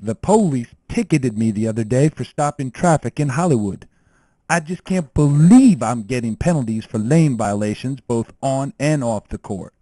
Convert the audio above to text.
The police ticketed me the other day for stopping traffic in Hollywood. I just can't believe I'm getting penalties for lane violations both on and off the court.